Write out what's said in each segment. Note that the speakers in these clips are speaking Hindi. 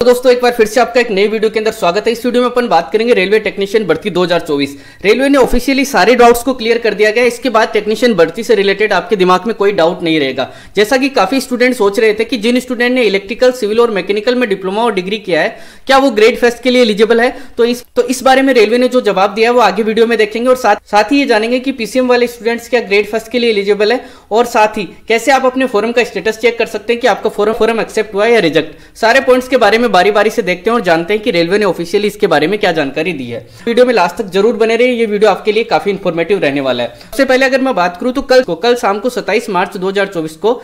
तो दोस्तों एक बार फिर से आपका एक नई वीडियो के अंदर स्वागत है इस वीडियो में अपन बात करेंगे रेलवे टेक्नीशियन भर्ती 2024 रेलवे ने ऑफिशियली सारे डाउट्स को क्लियर कर दिया गया इसके बाद टेक्नीशियन भर्ती से रिलेटेड आपके दिमाग में कोई डाउट नहीं रहेगा जैसा कि काफी स्टूडेंट सोच रहे थे कि जिन स्टूडेंट ने इलेक्ट्रिकल सिविल और मैकेनिकल में डिप्लोमा और डिग्री किया है क्या वो ग्रेड फेस्ट के लिए एलिजिबल है तो इस तो इस बारे में रेलवे ने जो जवाब दिया है वो आगे वीडियो में देखेंगे और साथ ही ये जानेंगे कि पीसीएम वाले स्टूडेंट्स क्या ग्रेड फर्स्ट के लिए एलिजिबल है और साथ ही कैसे आप अपने फॉरम का स्टेटस चेक कर सकते हैं कि आपका फॉरम फॉरम एक्सेप्ट हुआ या रिजेक्ट सारे पॉइंट्स के बारे में में बारी बारी से देखते हैं और जानते हैं कि रेलवे ने ऑफिशियली इसके बारे में क्या जानकारी दी है वीडियो में लास्ट तक जरूर बने रहे ये वीडियो आपके लिए काफी इन्फॉर्मेटिव रहने वाला है सबसे पहले अगर मैं बात करूँ तो कल को कल शाम को सत्ताईस मार्च दो को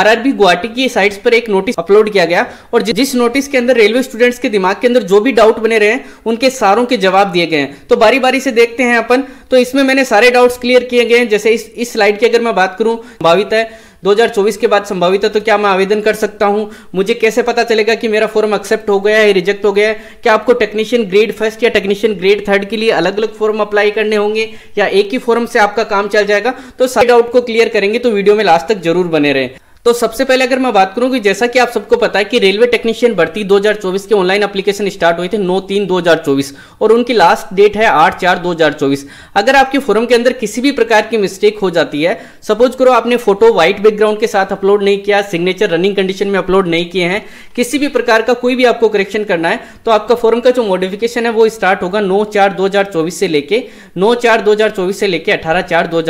आरआरबी गुवाहाटी की साइट्स पर एक नोटिस अपलोड किया गया और जिस नोटिस के अंदर रेलवे स्टूडेंट्स के दिमाग के अंदर जो भी डाउट बने रहे हैं उनके सारों के जवाब दिए गए हैं तो बारी बारी से देखते हैं अपन तो इसमें मैंने सारे डाउट्स क्लियर किए गए हैं जैसे इस इस स्लाइड की अगर मैं बात करूं भावित है 2024 के बाद संभावित है तो क्या मैं आवेदन कर सकता हूं मुझे कैसे पता चलेगा कि मेरा फॉर्म एक्सेप्ट हो गया है रिजेक्ट हो गया है क्या आपको टेक्नीशियन ग्रेड फर्स्ट या टेक्नीशियन ग्रेड थर्ड के लिए अलग अलग फॉर्म अप्लाई करने होंगे या एक ही फॉर्म से आपका काम चल जाएगा तो सारे डाउट को क्लियर करेंगे तो वीडियो में लास्ट तक जरूर बने रहे तो सबसे पहले अगर मैं बात करूं कि जैसा कि आप सबको पता है कि रेलवे टेक्नीशियन भर्ती 2024 के ऑनलाइन एप्लीकेशन स्टार्ट हुई थी 9 तीन 2024 और उनकी लास्ट डेट है 8 चार 2024 अगर आपके फोरम के अंदर किसी भी प्रकार की मिस्टेक हो जाती है सपोज करो आपने फोटो व्हाइट बैकग्राउंड के साथ अपलोड नहीं किया सिग्नेचर रनिंग कंडीशन में अपलोड नहीं किए हैं किसी भी प्रकार का कोई भी आपको करेक्शन करना है तो आपका फोरम का जो मॉडिफिकेशन है वो स्टार्ट होगा नौ चार दो से लेके नौ चार दो से लेके अठारह चार दो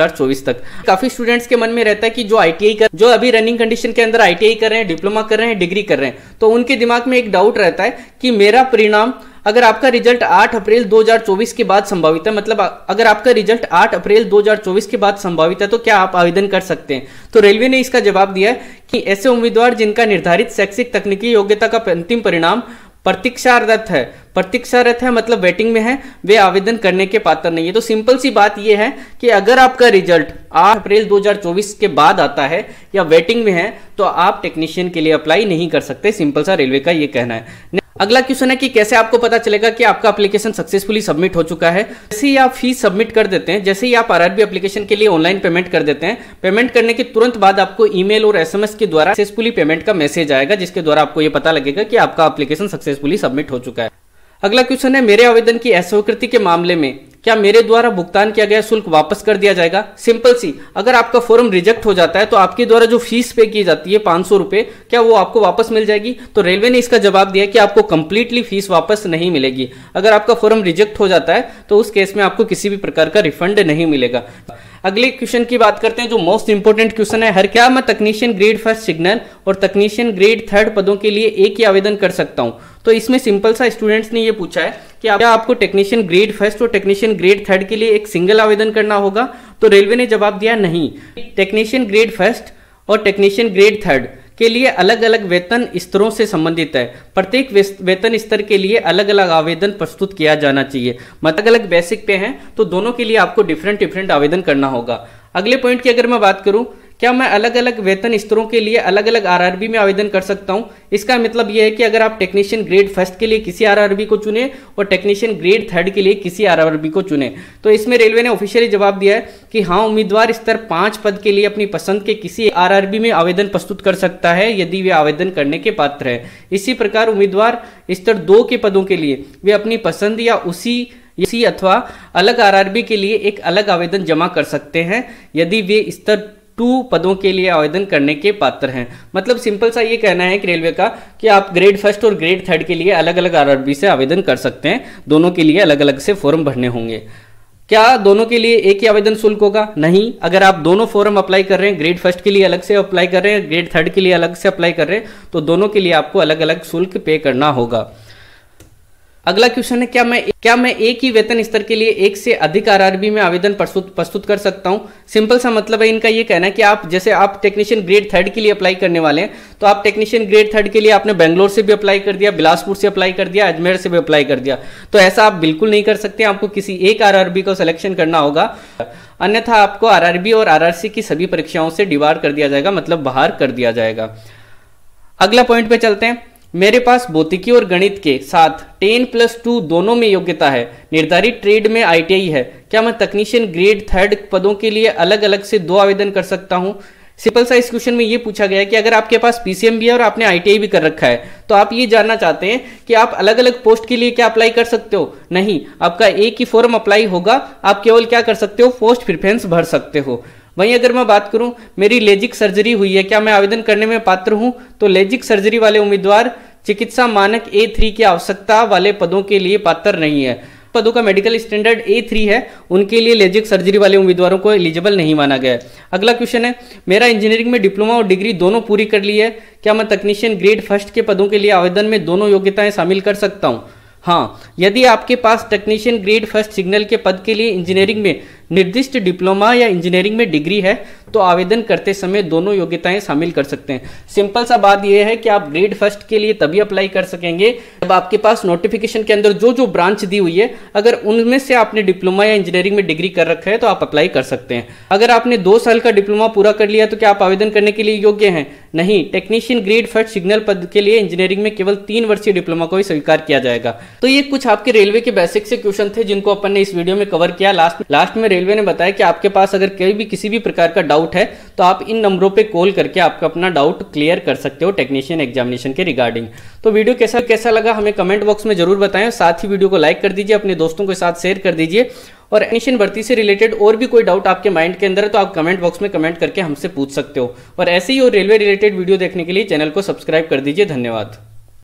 तक काफी स्टूडेंट्स के मन में रहता है कि जो आई का जो अभी रनिंग कंडीशन के अंदर आई कर रहे हैं डिप्लोमा कर रहे हैं डिग्री कर रहे हैं तो उनके दिमाग में एक डाउट रहता है कि मेरा परिणाम अगर आपका रिजल्ट 8 अप्रैल 2024 के बाद संभावित है मतलब अगर आपका रिजल्ट 8 अप्रैल 2024 के बाद संभावित है तो क्या आप आवेदन कर सकते हैं तो रेलवे ने इसका जवाब दिया है कि ऐसे उम्मीदवार जिनका निर्धारित शैक्षिक तकनीकी योग्यता का अंतिम परिणाम प्रतीक्षारत है प्रतीक्षारत है मतलब वेटिंग में है वे आवेदन करने के पात्र नहीं है तो सिंपल सी बात यह है कि अगर आपका रिजल्ट 8 अप्रैल 2024 के बाद आता है या वेटिंग में है तो आप टेक्नीशियन के लिए अप्लाई नहीं कर सकते सिंपल सा रेलवे का यह कहना है अगला क्वेश्चन है कि कैसे आपको पता चलेगा कि आपका एप्लीकेशन सक्सेसफुली सबमिट हो चुका है जैसे ही आप फीस सबमिट कर देते हैं जैसे ही आप आरआरबी एप्लीकेशन के लिए ऑनलाइन पेमेंट कर देते हैं पेमेंट करने के तुरंत बाद आपको ईमेल और एसएमएस के द्वारा सक्सेसफुली पेमेंट का मैसेज आएगा जिसके द्वारा आपको ये पता लगेगा कि आपका एप्लीकेशन सक्सेसफुली सबमिट हो चुका है अगला क्वेश्चन है मेरे आवेदन की अस्वीकृति के मामले में क्या मेरे द्वारा भुगतान किया गया शुल्क वापस कर दिया जाएगा सिंपल सी अगर आपका फॉर्म रिजेक्ट हो जाता है तो आपके द्वारा जो फीस पे की जाती है पांच सौ रुपये क्या वो आपको वापस मिल जाएगी तो रेलवे ने इसका जवाब दिया कि आपको कंप्लीटली फीस वापस नहीं मिलेगी अगर आपका फॉर्म रिजेक्ट हो जाता है तो उस केस में आपको किसी भी प्रकार का रिफंड नहीं मिलेगा अगले क्वेश्चन की बात करते हैं जो मोस्ट इंपोर्टेंट क्वेश्चन है हर क्या मैं तकनीशियन ग्रेड फर्स्ट सिग्नल और तकनीशियन ग्रेड थर्ड पदों के लिए एक ही आवेदन कर सकता हूँ तो इसमें सिंपल सा स्टूडेंट्स ने ये पूछा है कि आप, क्या आपको टेक्नीशियन ग्रेड फर्स्ट और टेक्नीशियन ग्रेड थर्ड के लिए एक सिंगल आवेदन करना होगा तो रेलवे ने जवाब दिया नहीं टेक्नीशियन ग्रेड फर्स्ट और टेक्नीशियन ग्रेड थर्ड के लिए अलग अलग वेतन स्तरों से संबंधित है प्रत्येक वेतन स्तर के लिए अलग अलग आवेदन प्रस्तुत किया जाना चाहिए मतलब अलग अलग बेसिक पे हैं तो दोनों के लिए आपको डिफरेंट डिफरेंट आवेदन करना होगा अगले पॉइंट की अगर मैं बात करूं क्या मैं अलग अलग वेतन स्तरों के लिए अलग अलग आरआरबी में आवेदन कर सकता हूँ इसका मतलब यह है कि अगर आप टेक्नीशियन ग्रेड फर्स्ट के लिए किसी आरआरबी को चुने और टेक्नीशियन ग्रेड थर्ड के लिए किसी आरआरबी को चुने तो इसमें रेलवे ने ऑफिशियली जवाब दिया है कि हाँ उम्मीदवार स्तर पांच पद के लिए अपनी पसंद के किसी आर में आवेदन प्रस्तुत कर सकता है यदि वे आवेदन करने के पात्र है इसी प्रकार उम्मीदवार स्तर दो के पदों के लिए वे अपनी पसंद या उसी इसी अथवा अलग आरआरबी के लिए एक अलग आवेदन जमा कर सकते हैं यदि वे स्तर टू पदों के लिए आवेदन करने के पात्र हैं मतलब सिंपल सा ये कहना है कि रेलवे का कि आप ग्रेड फर्स्ट और ग्रेड थर्ड के लिए अलग अलग आर से आवेदन कर सकते हैं दोनों के लिए अलग अलग से फॉर्म भरने होंगे क्या दोनों के लिए एक ही आवेदन शुल्क होगा नहीं अगर आप दोनों फॉर्म अप्लाई कर रहे हैं ग्रेड फर्स्ट के लिए अलग से अप्लाई कर रहे हैं ग्रेड थर्ड के लिए अलग से अप्लाई कर रहे हैं तो दोनों के लिए आपको अलग अलग शुल्क पे करना होगा अगला क्वेश्चन है क्या मैं क्या मैं एक ही वेतन स्तर के लिए एक से अधिक आरआरबी में आवेदन प्रस्तुत प्रस्तुत कर सकता हूं सिंपल सा मतलब है इनका ये कहना है कि आप जैसे आप टेक्नीशियन ग्रेड थर्ड के लिए अप्लाई करने वाले हैं तो आप टेक्नीशियन ग्रेड थर्ड के लिए आपने बेंगलोर से भी अप्लाई कर दिया बिलासपुर से अप्लाई कर दिया अजमेर से भी अप्लाई कर दिया तो ऐसा आप बिल्कुल नहीं कर सकते आपको किसी एक आर को सिलेक्शन करना होगा अन्यथा आपको आर और आर की सभी परीक्षाओं से डिवार कर दिया जाएगा मतलब बाहर कर दिया जाएगा अगला पॉइंट पे चलते हैं मेरे पास भौतिकी और गणित के साथ टेन प्लस टू दोनों में योग्यता है निर्धारित ट्रेड में आईटीआई है क्या मैं तकनीशियन ग्रेड थर्ड पदों के लिए अलग अलग से दो आवेदन कर सकता हूँ सिंपल सा इस क्वेश्चन में ये पूछा गया है कि अगर आपके पास पीसीएम भी है और आपने आईटीआई भी कर रखा है तो आप ये जानना चाहते हैं कि आप अलग अलग पोस्ट के लिए क्या अप्लाई कर सकते हो नहीं आपका एक ही फॉर्म अप्लाई होगा आप केवल क्या कर सकते हो पोस्ट प्रिफ्रेंस भर सकते हो वहीं अगर मैं बात करूं मेरी लेजिक सर्जरी हुई है क्या मैं आवेदन करने में पात्र हूं तो लेजिक सर्जरी वाले उम्मीदवार चिकित्सा मानक ए थ्री की आवश्यकता वाले पदों के लिए पात्र नहीं है पदों का मेडिकल स्टैंडर्ड ए थ्री है उनके लिए लेजिक सर्जरी वाले उम्मीदवारों को एलिजिबल नहीं माना गया है अगला क्वेश्चन है मेरा इंजीनियरिंग में डिप्लोमा और डिग्री दोनों पूरी कर ली है क्या मैं तकनीशियन ग्रेड फर्स्ट के पदों के लिए आवेदन में दोनों योग्यताएं शामिल कर सकता हूँ हाँ यदि आपके पास टेक्नीशियन ग्रेड फर्स्ट सिग्नल के पद के लिए इंजीनियरिंग में निर्दिष्ट डिप्लोमा या इंजीनियरिंग में डिग्री है तो आवेदन करते समय दोनों योग्यताएं शामिल कर सकते हैं सिंपल सा बात यह है कि आप ग्रेड फर्स्ट के लिए तभी अप्लाई कर सकेंगे जब आपके पास नोटिफिकेशन के अंदर जो जो ब्रांच दी हुई है अगर उनमें से आपने डिप्लोमा या इंजीनियरिंग में डिग्री कर रखा है तो आप अप्लाई कर सकते हैं अगर आपने दो साल का डिप्लोमा पूरा कर लिया तो क्या आप आवेदन करने के लिए योग्य हैं नहीं टेक्नीशियन ग्रेड फर्स्ट सिग्नल पद के लिए इंजीनियरिंग में केवल तीन वर्षीय डिप्लोमा को ही स्वीकार किया जाएगा तो ये कुछ आपके रेलवे के बेसिक से क्वेश्चन थे जिनको अपन ने इस वीडियो में कवर किया लास्ट लास्ट में रेलवे ने बताया कि आपके पास अगर कोई भी किसी भी प्रकार का डाउट है तो आप इन नंबरों पे कॉल करके आपका अपना डाउट क्लियर कर सकते हो टेक्नीशियन एग्जामिनेशन के रिगार्डिंग तो वीडियो कैसा कैसा लगा हमें कमेंट बॉक्स में जरूर बताएं साथ ही वीडियो को लाइक कर दीजिए अपने दोस्तों के साथ शेयर कर दीजिए और एडमिशन भर्ती से रिलेटेड और भी कोई डाउट आपके माइंड के अंदर है तो आप कमेंट बॉक्स में कमेंट करके हमसे पूछ सकते हो और ऐसे ही और रेलवे रिलेटेड वीडियो देखने के लिए चैनल को सब्सक्राइब कर दीजिए धन्यवाद